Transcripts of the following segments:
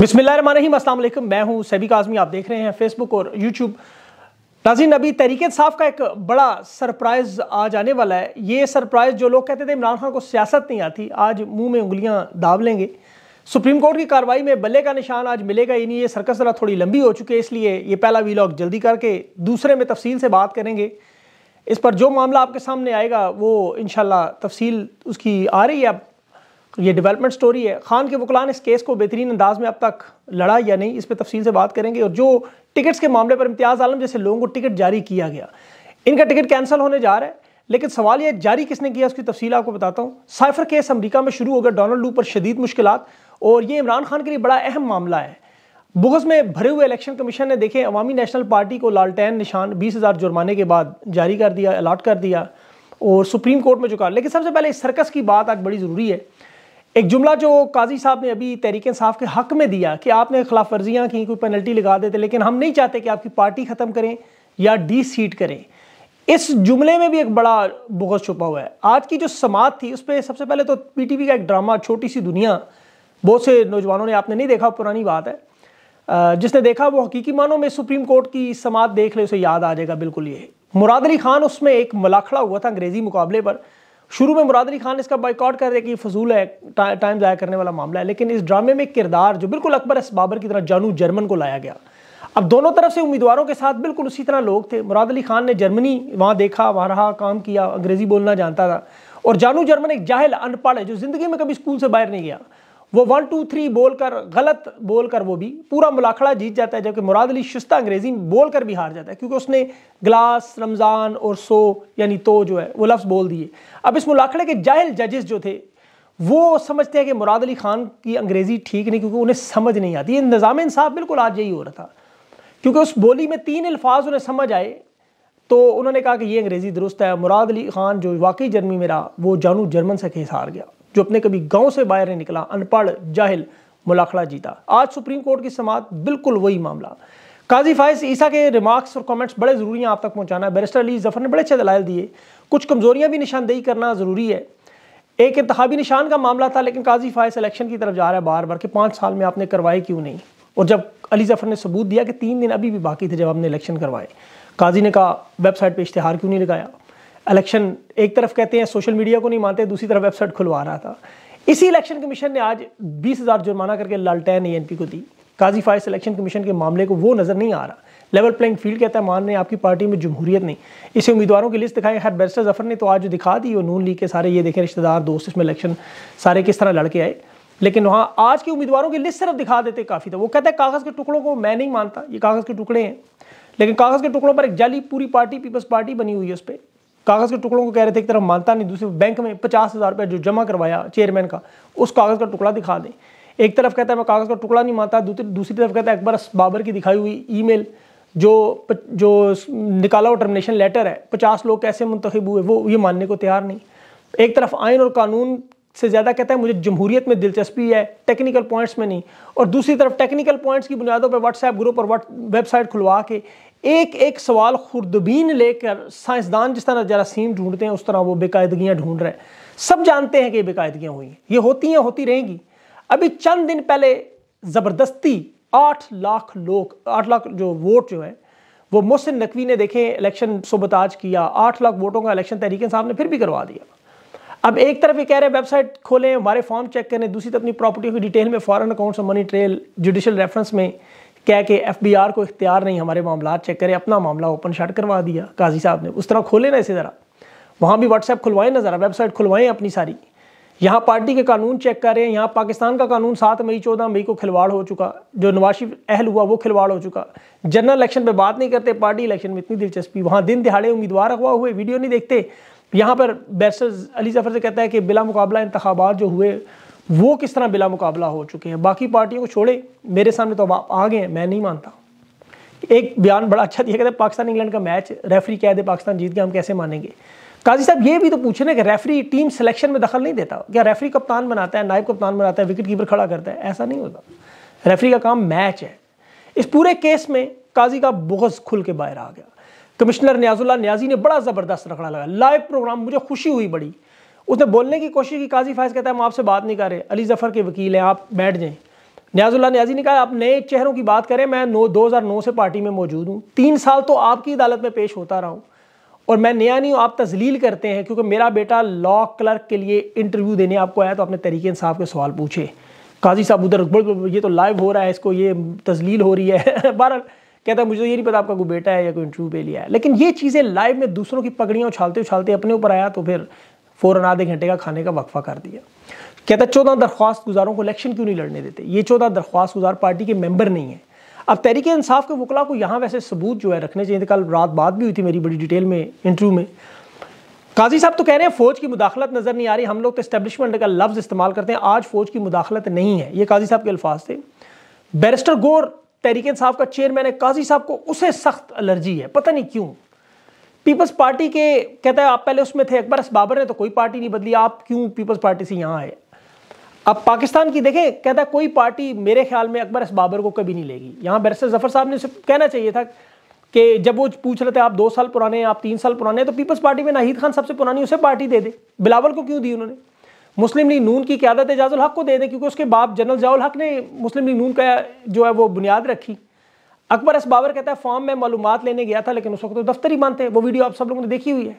बिस्मिल्लाम मैं हूं सैबिक आजमी आप देख रहे हैं फेसबुक और यूट्यूब नाजीन नबी तहरीक साफ का एक बड़ा सरप्राइज़ आज आने वाला है ये सरप्राइज़ जो लोग कहते थे इमरान खान को सियासत नहीं आती आज मुंह में उंगलियां दाब लेंगे सुप्रीम कोर्ट की कार्रवाई में बल्ले का निशान आज मिलेगा ही नहीं ये सरकस जरा थोड़ी लंबी हो चुकी है इसलिए ये पहला वीलॉग जल्दी करके दूसरे में तफसील से बात करेंगे इस पर जो मामला आपके सामने आएगा वो इन तफसील उसकी आ रही है अब तो ये डेवलपमेंट स्टोरी है खान के वकलान इस केस को बेहतरीन अंदाज में अब तक लड़ा या नहीं इस पर तफसील से बात करेंगे और जो टिकट्स के मामले पर इम्तियाज़ आलम जैसे लोगों को टिकट जारी किया गया इनका टिकट कैंसिल होने जा रहा है लेकिन सवाल यह जारी किसने किया उसकी तफसील आपको बताता हूँ साइफर केस अमरीका में शुरू हो गया डोनाल्ड लू पर शदीद मुश्किल और ये इमरान खान के लिए बड़ा अहम मामला है बुगस में भरे हुए इलेक्शन कमीशन ने देखे अवामी नेशनल पार्टी को लालटेन निशान बीस हज़ार जुर्माने के बाद जारी कर दिया अलाट कर दिया और सुप्रीम कोर्ट में चुका लेकिन सबसे पहले इस सर्कस की बात आज बड़ी ज़रूरी है एक जुमला जो काजी साहब ने अभी तहरीक साहब के हक में दिया कि आपने खिलाफ वर्जियां की कोई पेनल्टी लगा देते लेकिन हम नहीं चाहते कि आपकी पार्टी ख़त्म करें या डी सीट करें इस जुमले में भी एक बड़ा बुगस छुपा हुआ है आज की जो समाज थी उस पर सबसे पहले तो पीटीवी का एक ड्रामा छोटी सी दुनिया बहुत से नौजवानों ने आपने नहीं देखा पुरानी बात है जिसने देखा वो हकीकी मानों में सुप्रीम कोर्ट की समात देख ले उसे याद आ जाएगा बिल्कुल ये मुराद अली खान उसमें एक मलाखड़ा हुआ था अंग्रेज़ी मुकाबले पर शुरू में मुराद अली खान इसका बाइकआउट कर रहे कि फजूल है टाइम ज़ाया करने वाला मामला है लेकिन इस ड्रामे में किरदार जो बिल्कुल अकबर एस बाबर की तरह जानू जर्मन को लाया गया अब दोनों तरफ से उम्मीदवारों के साथ बिल्कुल उसी तरह लोग थे मुराद अली खान ने जर्मनी वहाँ देखा वहाँ रहा काम किया अंग्रेज़ी बोलना जानता था और जानू जर्मन एक जाहिल अनपढ़ है जो ज़िंदगी में कभी स्कूल से बाहर नहीं गया वो वन टू थ्री बोलकर गलत बोलकर वो भी पूरा मुलाखड़ा जीत जाता है जबकि मुराद अली शुस्ता अंग्रेज़ी में बोल कर भी हार जाता है क्योंकि उसने ग्लास रमज़ान और सो यानी तो जो है वो लफ्ज़ बोल दिए अब इस मुलाखड़े के जाहिल जजेस जो थे वो समझते हैं कि मुराद अली ख़ान की अंग्रेज़ी ठीक नहीं क्योंकि उन्हें समझ नहीं आती ये निज़ाम इंसाफ बिल्कुल आज यही हो रहा था क्योंकि उस बोली में तीन अल्फाज उन्हें समझ आए तो उन्होंने कहा कि ये अंग्रेज़ी दुरुस्त है मुराद अली ख़ान जो वाकई जर्मी में रहा वो जानू जर्मन से खेस हार गया जो अपने कभी गांव से बाहर नहीं निकला अनपढ़ जाहिल मुलाखड़ा जीता आज सुप्रीम कोर्ट की समात बिल्कुल वही मामला काजी फायस ईसा के रिमार्क्स और कमेंट्स बड़े ज़रूरी हैं आप तक पहुंचाना बैरिस्टर अली जफर ने बड़े अच्छे दलाल दिए कुछ कमज़ोरियां भी निशानदेही करना ज़रूरी है एक इंतबी निशान का मामला था लेकिन काजी फायस इलेक्शन की तरफ जा रहा है बार बार कि पाँच साल में आपने करवाए क्यों नहीं और जब अली जफर ने सबूत दिया कि तीन दिन अभी भी बाकी थे जब आपने इलेक्शन करवाए काजी ने कहा वेबसाइट पर इश्तहार क्यों नहीं लगाया इलेक्शन एक तरफ कहते हैं सोशल मीडिया को नहीं मानते दूसरी तरफ वेबसाइट खुलवा रहा था इसी इलेक्शन कमीशन ने आज बीस हज़ार जुर्माना करके लालटैन ए को दी काजी फाइस इलेक्शन कमीशन के मामले को वो नज़र नहीं आ रहा लेवल प्लेइंग फील्ड कहता है मान रहे आपकी पार्टी में जमहूरियत नहीं इसे उम्मीदवारों की लिस्ट दिखाई हर बैरिस्टर जफर ने तो आज जो दिखा दी वो नून लीग के सारे ये देखें रिश्तेदार दोस्त इसमें इलेक्शन सारे किस तरह लड़के आए लेकिन वहाँ आज के उम्मीदवारों की लिस्ट सिर्फ दिखा देते काफ़ी था वो कहता है कागज़ के टुकड़ों को मैं नहीं मानता ये कागज़ के टुकड़े हैं लेकिन कागज़ के टुकड़ों पर एक जाली पूरी पार्टी पीपल्स पार्टी बनी हुई है उस पर कागज़ के टुकड़ों को कह रहे थे एक तरफ मानता नहीं दूसरी बैंक में पचास हज़ार रुपया जो जमा करवाया चेयरमैन का उस कागज़ का टुकड़ा दिखा दें एक तरफ कहता है मैं कागज़ का टुकड़ा नहीं मानता दूसरी तरफ कहता है अकबर बाबर की दिखाई हुई ईमेल जो जो निकाला हुआ टर्मिनेशन लेटर है पचास लोग कैसे मुंतखब हुए वो ये मानने को तैयार नहीं एक तरफ आइन और कानून से ज़्यादा कहता है मुझे जमहूरियत में दिलचस्पी है टेक्निकल पॉइंट्स में नहीं और दूसरी तरफ टेक्निकल पॉइंट्स की बुनियादों पर व्हाट्सएप ग्रुप और वेबसाइट खुलवा के एक एक सवाल खुर्दबीन लेकर साइंसदान जिस तरह जरासीम ढूंढते हैं उस तरह वो बेकायदगियाँ ढूंढ रहे हैं सब जानते हैं कि बेकायदगियाँ हुई ये होती हैं होती रहेंगी अभी चंद दिन पहले ज़बरदस्ती आठ लाख लोग आठ लाख जो वोट जो है वो मोहसिन नकवी ने देखे इलेक्शन सोबताज किया आठ लाख वोटों का इलेक्शन तहरीक साहब ने फिर भी करवा दिया अब एक तरफ ये कह रहे हैं वेबसाइट खोलें हमारे फॉर्म चेक करें दूसरी तरफ अपनी प्रॉपर्टी की डिटेल में फॉरेन अकाउंट्स और मनी ट्रेल जुडिशल रेफरेंस में कह के एफ बी आर को इख्तियार नहीं हमारे मामला चेक करें अपना मामला ओपन शट करवा दिया काजी साहब ने उस तरह खोले ना इसे ज़रा वहाँ भी व्हाट्सएप खुलवाएं ना ज़रा वेबसाइट खुलवाएं अपनी सारी यहाँ पार्टी के कानून चेक करें यहाँ पाकिस्तान का कानून सात मई चौदह मई को खिलवाड़ हो चुका जो नवाशी अहल हुआ वो खिलवाड़ हो चुका जनरल इलेक्शन पर बात नहीं करते पार्टी इलेक्शन में इतनी दिलचस्पी वहाँ दिन दिहाड़े उम्मीदवार अगवा हुए वीडियो नहीं देखते यहाँ पर बैरिस्टर अली जफर से कहता है कि बिला मुकाबला इंतबात जो हुए वो किस तरह बिला मुकाबला हो चुके हैं बाकी पार्टियों को छोड़े मेरे सामने तो अब आप आ गए हैं मैं नहीं मानता एक बयान बड़ा अच्छा दिया कहते पाकिस्तान इंग्लैंड का मैच रेफरी कह दे पाकिस्तान जीत गया हम कैसे मानेंगे काजी साहब ये भी तो पूछे ना कि रेफरी टीम सिलेक्शन में दखल नहीं देता क्या रेफरी कप्तान बनाता है नायब कप्तान बनाता है विकेट कीपर खड़ा करता है ऐसा नहीं होता रेफरी का काम मैच है इस पूरे केस में काजी का बोगस खुल के बाहर आ गया कमिश्नर न्याजुल्ला न्याजी ने बड़ा ज़बरदस्त रखड़ा लगा लाइव प्रोग्राम मुझे खुशी हुई बड़ी उसने बोलने की कोशिश की काजी फैज़ कहता है हम आपसे बात नहीं कर रहे अली जफ़र के वकील हैं आप बैठ जाएं न्याजुल्ला न्याजी ने कहा आप नए चेहरों की बात करें मैं नौ दो हज़ार नौ से पार्टी में मौजूद हूँ तीन साल तो आपकी अदालत में पेश होता रहा हूँ और मैं नया नहीं हूँ आप तजलील करते हैं क्योंकि मेरा बेटा लॉ क्लर्क के लिए इंटरव्यू देने आपको आया तो आपने तरीके इंसाफ के सवाल पूछे काजी साहब उधर ये तो लाइव हो रहा है इसको ये तजलील हो रही है बहर कहता है मुझे तो ये नहीं पता आपका कोई बेटा है या कोई इंटरव्यू पे लिया है लेकिन ये चीज़ें लाइव में दूसरों की पगड़ियाँ उछालते उछालते अपने ऊपर आया तो फिर फ़ौरन आधे घंटे का खाने का वक्फा कर दिया कहता है चौदह दरख्वास्त गुजारों को इलेक्शन क्यों नहीं लड़ने देते ये चौदह दरख्वास्त गुजार पार्टी के मेंबर नहीं है अब तहरीक इंसाफ के वकला को यहाँ वैसे सबूत जो है रखने चाहिए थे तो कल रात बात भी हुई थी मेरी बड़ी डिटेल में इंटरव्यू में काजी साहब तो कह रहे हैं फौज की मुदाखलत नज़र नहीं आ रही हम लोग तो इस्टेब्लिशमेंट का लफ्ज़ इस्तेमाल करते हैं आज फौज की मुदाखलत नहीं है ये काजी साहब के अल्फाज थे बैरिस्टर गोर तहरीक इंसाफ का चेयरमैन है काजी साहब को उसे सख्त एलर्जी है पता नहीं क्यों पीपल्स पार्टी के कहता है आप पहले उसमें थे अकबर अस बाबर ने तो कोई पार्टी नहीं बदली आप क्यों पीपल्स पार्टी से यहाँ आए अब पाकिस्तान की देखें कहता है कोई पार्टी मेरे ख्याल में अकबर अस बाबर को कभी नहीं लेगी यहाँ बैरिस्टर जफर साहब ने सिर्फ कहना चाहिए था कि जब वो पूछ रहे थे आप दो साल पुराने हैं आप तीन साल पुराने हैं तो पीपल्स पार्टी में नाहिद खान सबसे पुरानी उसे पार्टी दे दे बिलावल को क्यों दी उन्होंने मुस्लिम लीग नून की क्यादत एजाजुल हक को दे दें क्योंकि उसके बाप जनरल जयाल हक ने मुस्लिम लीग नून का जो है वो बुनियाद रखी अकबर एस बाबर कहता है फॉर्म में मालूम लेने गया था लेकिन उस वक्त तो दफ्तर ही मानते हैं वो वीडियो आप सब लोगों ने देखी हुई है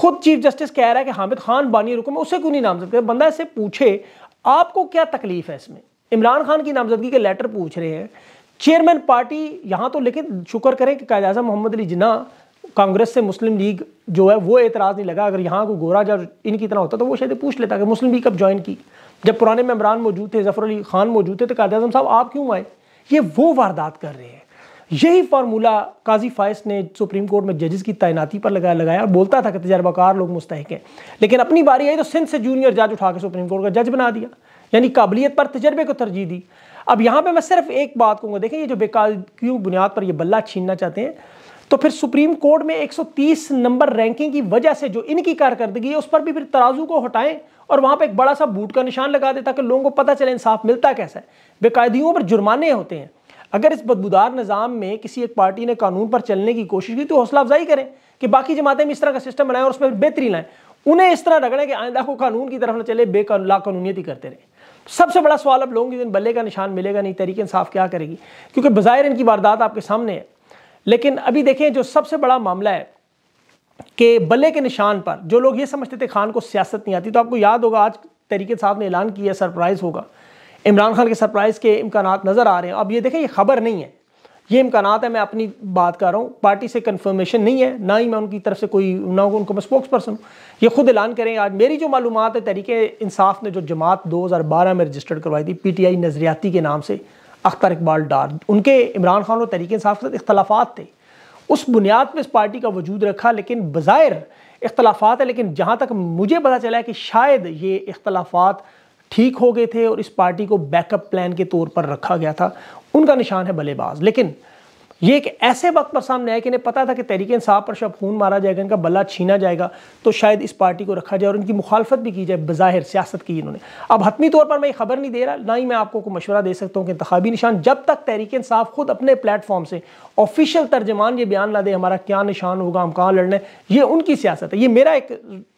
खुद चीफ जस्टिस कह रहा है कि हामिद खान बानी मैं उसे क्यों नहीं नामजद करे बंदा इससे पूछे आपको क्या तकलीफ है इसमें इमरान खान की नामजदगी के लेटर पूछ रहे हैं चेयरमैन पार्टी यहाँ तो लेकिन शुक्र करें कि कायद अजम मोहम्मद अली जिना कांग्रेस से मुस्लिम लीग जो है वो एतराज़ नहीं लगा अगर यहाँ को गोरा जब इनकी तरह होता तो वो शायद पूछ लेता कि मुस्लिम लीग कब ज्वाइन की जब पुराने मेम्बरान मौजूद थे जफर अली खान मौजूद थे तो कायद अजम साहब आप क्यों आए ये वो वारदात कर रहे हैं यही फार्मूला काजी फायस ने सुप्रीम कोर्ट में जजेस की तैनाती पर लगाया लगाया और बोलता था कि तजर्बाकार लोग मुस्तक हैं लेकिन अपनी बारी आई तो सिंध से जूनियर जज उठा के सुप्रीम कोर्ट का जज बना दिया यानी काबिलियत पर तजर्बे को तरजीह दी अब यहाँ पर मैं सिर्फ एक बात कहूँगा देखें ये जो बेकार क्यों बुनियाद पर यह बल्ला छीनना चाहते हैं तो फिर सुप्रीम कोर्ट में एक सौ तीस नंबर रैंकिंग की वजह से जो इनकी कारकर्दगी है उस पर भी फिर तराजू को हटाएं और वहाँ पर एक बड़ा सा बूट का निशान लगा दें ताकि लोगों को पता चले इंसाफ मिलता कैसा है बेकायदियों पर जुर्माने होते हैं अगर इस बदबूदार निज़ाम में किसी एक पार्टी ने कानून पर चलने की कोशिश की तो हौसला अफजाई करें कि बाकी जमातें भी इस तरह का सिस्टम बनाएं और उसमें बेहतरी लाएं उन्हें इस तरह रगड़ें कि आइंदा को कानून की तरफ न चले बेकानून लाकानूनीति करते रहे सबसे बड़ा सवाल अब लोगों के दिन बल्ले का निशान मिलेगा नहीं तरीके इंसाफ क्या करेगी क्योंकि बाहिर इनकी वारदात आपके सामने है लेकिन अभी देखें जो सबसे बड़ा मामला है कि बल्ले के निशान पर जो लोग ये समझते थे खान को सियासत नहीं आती तो आपको याद होगा आज तरीके साहब ने ऐलान किया सरप्राइज़ होगा इमरान खान के सरप्राइज़ के इम्कान नज़र आ रहे हैं अब ये देखें ये खबर नहीं है ये इम्कान है मैं अपनी बात कर रहा हूँ पार्टी से कन्फर्मेशन नहीं है ना ही मैं उनकी तरफ से कोई ना उनको मैं स्पोक्स पर्सन हूँ ये खुद ऐलान करें आज मेरी जो मालूम है तरीके इंसाफ ने जो जमात दो हज़ार बारह में रजिस्टर्ड करवाई थी पी टी आई नज़रियाती के नाम से अख्तर इकबाल डार उनके इमरान खान और तरीके इंसाफ के साथ इख्तलाफा थे उस बुनियाद पर इस पार्टी का वजूद रखा लेकिन बज़ाहिर इख्तलाफात है लेकिन जहाँ तक मुझे पता चला है कि शायद ये इख्लाफा ठीक हो गए थे और इस पार्टी को बैकअप प्लान के तौर पर रखा गया था उनका निशान है बल्लेबाज लेकिन ये एक ऐसे वक्त पर सामने आया कि इन्हें पता था कि तहरीक इंसाफ पर शब खून मारा जाएगा इनका बल्ला छीना जाएगा तो शायद इस पार्टी को रखा जाए और इनकी मुखालफत भी की जाए बज़ाहिर सियासत की इन्होंने अब हतमी तौर पर मैं खबर नहीं दे रहा ना ही मैं आपको कोई मशवरा दे सकता हूँ कि इंतबी निशान जब तक तहरीक इंसाफ खुद अपने प्लेटफॉर्म से ऑफिशियल तर्जमान ये बयान ना दे हमारा क्या निशान होगा हम कहाँ लड़ना है ये उनकी सियासत है ये मेरा एक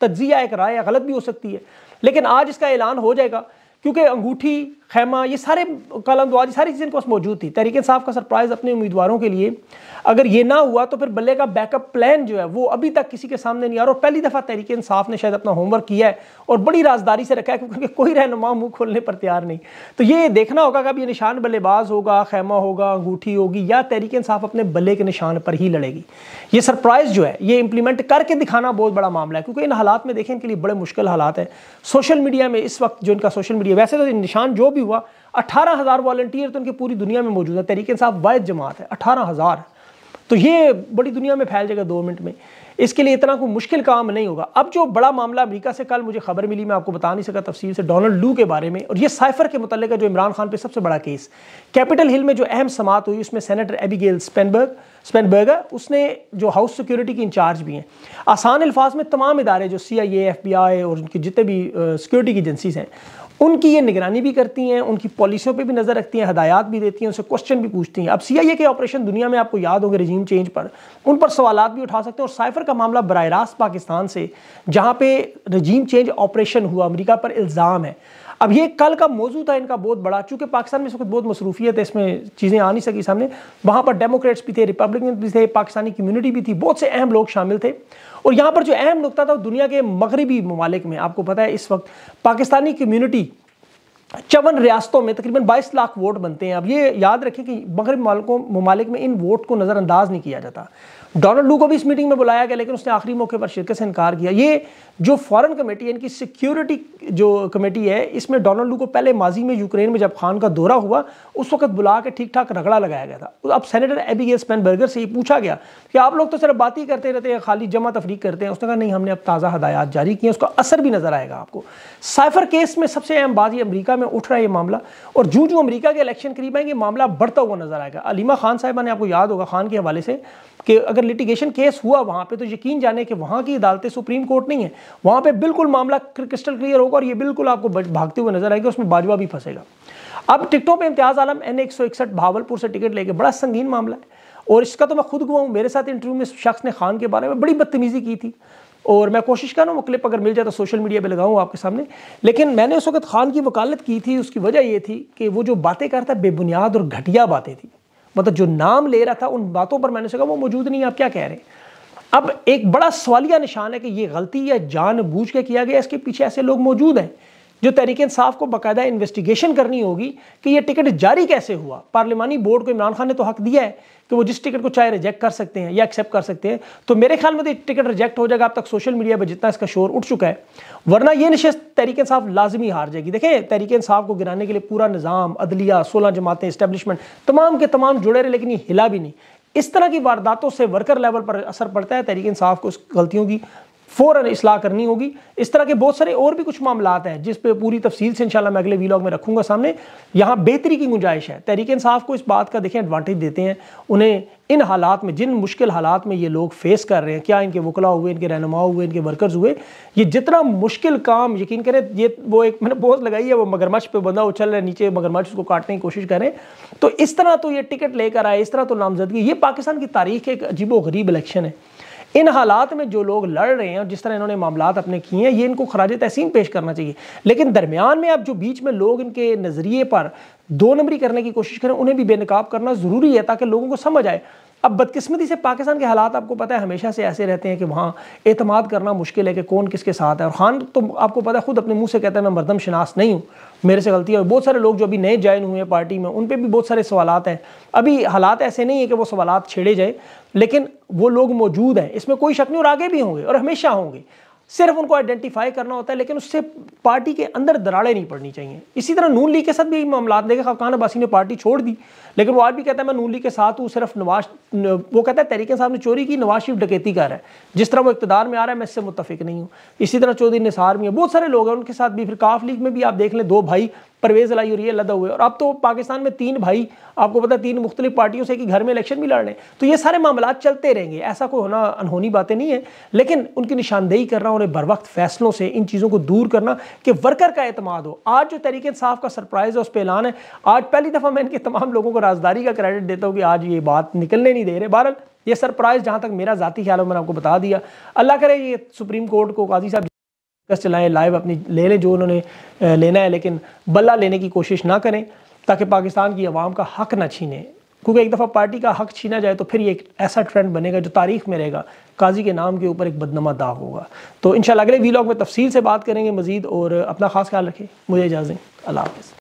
तजिया एक राय गलत भी हो सकती है लेकिन आज इसका ऐलान हो जाएगा क्योंकि अंगूठी खैमा ये सारे कलम दुआ सारी चीज़ें इनके पास मौजूद थी तहरीक साहब का सरप्राइज़ अपने उम्मीदवारों के लिए अगर ये ना हुआ तो फिर बल्ले का बैकअप प्लान जो है वो अभी तक किसी के सामने नहीं आ रहा और पहली दफ़ा तहरीक इंसाफ ने शायद अपना होमवर्क किया है और बड़ी राजदारी से रखा है क्योंकि कोई रहनुमा मुँह खोलने पर तैयार नहीं तो ये देखना होगा कि अब ये निशान बल्लेबाज होगा खैमा होगा अंगूठी होगी या तहरीक इंसाफ अपने बल्ले के निशान पर ही लड़ेगी ये सरप्राइज़ जो है ये इम्प्लीमेंट करके दिखाना बहुत बड़ा मामला है क्योंकि इन हालात में देखें इनके लिए बड़े मुश्किल हालात हैं सोशल मीडिया में इस वक्त जो इनका सोशल मीडिया वैसे तो निशान जो भी हुआ अठारह हज़ार वॉल्टियर तो इनकी पूरी दुनिया में मौजूद है तरीके साहब वायद जमात है अठारह हज़ार तो ये बड़ी दुनिया में फैल जाएगा दो मिनट में इसके लिए इतना कोई मुश्किल काम नहीं होगा अब जो बड़ा मामला अमरीका से कल मुझे खबर मिली मैं आपको बता नहीं सका तफसील से डोनाल्ड लू के बारे में और ये साइफर के मुतल है जो इमरान खान पर सबसे बड़ा केस कैपिटल हिल में जो अहम समात हुई उसमें सैनटर एबिगेल स्पेनबर्ग स्पेनबर्गर उसने जो हाउस सिक्योरिटी की इंचार्ज भी हैं आसान अल्फाज में तमाम इदारे जो सी आई ए एफ बी आई और उनकी जितने भी सिक्योरिटी की एजेंसीज हैं उनकी ये निगरानी भी करती हैं उनकी पॉलिसियों पे भी नज़र रखती हैं हदायत भी देती हैं उनसे क्वेश्चन भी पूछती हैं अब सीआईए के ऑपरेशन दुनिया में आपको याद होंगे रजीम चेंज पर उन पर सवाल भी उठा सकते हैं और साइफर का मामला बर रास्त पाकिस्तान से जहाँ पे रजीम चेंज ऑपरेशन हुआ अमरीका पर इल्ज़ाम है अब ये कल का मौजू था इनका बहुत बड़ा चूंकि पाकिस्तान में इस वक्त बहुत मसरूफियत है इसमें चीज़ें आ नहीं सकी सामने वहाँ पर डेमोक्रेट्स भी थे रिपब्लिकन भी थे पाकिस्तानी कम्युनिटी भी थी बहुत से अहम लोग शामिल थे और यहाँ पर जो अहम नुकता था दुनिया के मगरबी ममालिक में आपको पता है इस वक्त पाकिस्तानी कम्युनिटी चवन रियासतों में तकरीबन 22 लाख वोट बनते हैं अब ये याद रखें कि मगरब मालकों ममालिक में इन वोट को नज़रअंदाज नहीं किया जाता डोनाल्ड लू को भी इस मीटिंग में बुलाया गया लेकिन उसने आखिरी मौके पर शिरकत से इनकार किया ये जो फॉरेन कमेटी है इनकी सिक्योरिटी जो कमेटी है इसमें डोनाल्ड लू को पहले माजी में यूक्रेन में जब खान का दौरा हुआ उस वक्त बुला के ठीक ठाक रगड़ा लगाया गया था अब एबी एबीगे बर्गर से ये पूछा गया कि आप लोग तो सिर्फ बात ही करते रहते हैं खाली जमा तफरीक करते हैं उसने कहा नहीं हमने अब ताज़ा हदायत जारी की है उसका असर भी नज़र आएगा आपको साइफर केस में सबसे अहम बात ये अमरीका अमरीका में उठ रहा है ये मामला और जो जो अमरीका के इलेक्शन करीब आएंगे मामला बढ़ता हुआ नजर आएगा अलीमा खान साहबा ने आपको याद होगा खान के हवाले से कि अगर लिटिगेशन केस हुआ वहाँ पे तो यकीन जाने कि वहाँ की अदालतें सुप्रीम कोर्ट नहीं है वहाँ पे बिल्कुल मामला क्रिस्टल क्लियर होगा और ये बिल्कुल आपको भागते हुए नजर आएगा उसमें बाजवा भी फंसेगा अब टिकटों पे इम्तियाज़ आलम एन एक सौ इकसठ भावलपुर से टिकट लेके बड़ा संगीन मामला है और इसका तो मैं खुद गुआ हूँ मेरे साथ इंटरव्यू में शख्स ने खान के बारे में बड़ी बदतमीजी की थी और मैं कोशिश कर रहा हूँ वो क्लिप अगर मिल जाए तो सोशल मीडिया पर लगाऊँ आपके सामने लेकिन मैंने उस वक्त खान की वकालत की थी उसकी वजह ये थी कि वो जो बातें करता बेबुनियाद और घटिया बातें थी मतलब जो नाम ले रहा था उन बातों पर मैंने सोचा वो मौजूद नहीं है आप क्या कह रहे हैं अब एक बड़ा सवालिया निशान है कि ये गलती या जानबूझ के किया गया इसके पीछे ऐसे लोग मौजूद हैं जो तरीके इंसाफ को बाकायदा इन्वेस्टिगेशन करनी होगी कि ये टिकट जारी कैसे हुआ पार्लियमानी बोर्ड को इमरान खान ने तो हक दिया है कि वो जिस टिकट को चाहे रिजेक्ट कर सकते हैं या एक्सेप्ट कर सकते हैं तो मेरे ख्याल में तो टिकट रिजेक्ट हो जाएगा अब तक सोशल मीडिया पर जितना इसका शोर उठ चुका है वरना यह नशस्त तहरीक इंसाफ लाजमी हार जाएगी देखें तरीके इंसाफ को गिराने के लिए पूरा निज़ाम अदलिया सोलह जमातें इस्टेबलिशमेंट तमाम के तमाम जुड़े रहे लेकिन ये हिला भी नहीं इस तरह की वारदातों से वर्कर लेवल पर असर पड़ता है तहरीक इंसाफ को गलतियों की फ़ौरन असलाह करनी होगी इस तरह के बहुत सारे और भी कुछ मामला हैं जिस पर पूरी तफसील से इंशाल्लाह मैं अगले वीलॉग में रखूँगा सामने यहाँ बेहतरी की गुंजाइश है तहरीक इंसाफ को इस बात का देखें एडवांटेज देते हैं उन्हें इन हालात में जिन मुश्किल हालात में ये लोग फेस कर रहे हैं क्या इनके वकला हुए इनके रहनुमा हुए इनके वर्कर्स हुए ये जितना मुश्किल काम यकीन करें ये वो एक मैंने बहुत लगाई है वो मगरमच्छ पे बंदा उछल रहे नीचे मगरमच्छ उसको काटने की कोशिश करें तो इस तरह तो ये टिकट लेकर आए इस तरह तो नामजदगी ये पाकिस्तान की तारीख एक अजीब व गरीब इलेक्शन है इन हालात में जो लोग लड़ रहे हैं और जिस तरह इन्होंने मामला अपने किए हैं ये इनको खराज तहसीन पेश करना चाहिए लेकिन दरमियान में आप जो बीच में लोग इनके नज़रिए पर दो नंबरी करने की कोशिश करें उन्हें भी बेनकाब करना ज़रूरी है ताकि लोगों को समझ आए अब बदकिस्मती से पाकिस्तान के हालात आपको पता है हमेशा से ऐसे रहते हैं कि वहाँ अतमाद करना मुश्किल है कि कौन किसके साथ है और खान तो आपको पता है खुद अपने मुंह से कहता है मैं मरदम शनास नहीं हूँ मेरे से गलती है और बहुत सारे लोग जो अभी नए ज्वाइन हुए हैं पार्टी में उन पर भी बहुत सारे सवाल हैं अभी हालात ऐसे नहीं है कि वो सवाल छेड़े जाए लेकिन वो लोग मौजूद हैं इसमें कोई शक नहीं और आगे भी होंगे और हमेशा होंगे सिर्फ उनको आइडेंटिफाई करना होता है लेकिन उससे पार्टी के अंदर दराड़े नहीं पड़नी चाहिए इसी तरह नून लीग के साथ भी मामला देखे खान अब्बासी ने पार्टी छोड़ दी लेकिन वो आज भी कहता है मैं नून लीग के साथ हूँ सिर्फ नवाज वो कहता है तरीके साहब ने चोरी की नवाज शरीफ डकैती कर रहा है जिस तरह वो इकतदार में आ रहा है मैं इससे मुतफिक नहीं हूँ इसी तरह चौधरी निसार में बहुत सारे लोग हैं उनके साथ भी फिर काफ लीग में भी आप देख लें दो भाई परवेज लाई हो रही है लदा हुए और अब तो पाकिस्तान में तीन भाई आपको पता तीन मुख्तलिफ पार्टियों से कि घर में इलेक्शन भी लड़ रहे हैं तो ये सारे मामला चलते रहेंगे ऐसा कोई होना अनहोनी बातें नहीं है लेकिन उनकी निशानदेही करना उन्हें बर वक्त फैसलों से इन चीज़ों को दूर करना कि वर्कर का अतमाद हो आज जो तरीके इंसाफ का सरप्राइज़ है उस पर ऐलान है आज पहली दफ़ा मैं इनके तमाम लोगों को राजदारी का क्रेडिट देता हूँ कि आज ये बात निकलने नहीं दे रहे बहरल ये सरप्राइज़ जहाँ तक मेरा ज़ाती ख्याल है मैंने आपको बता दिया अल्लाह करे ये सुप्रीम कोर्ट को काजी साहब डिस्कस चलाएं लाइव अपनी ले लें जो उन्होंने लेना है लेकिन बल्ला लेने की कोशिश ना करें ताकि पाकिस्तान की आवाम का हक ना छीने क्योंकि एक दफ़ा पार्टी का हक छीना जाए तो फिर ये एक ऐसा ट्रेंड बनेगा जो तारीख में रहेगा काजी के नाम के ऊपर एक बदनमा दाग होगा तो इन अगले वीलॉग में तफसील से बात करेंगे मजीद और अपना खास ख्याल रखें मुझे इजाज़ें अल्लाह हाफ़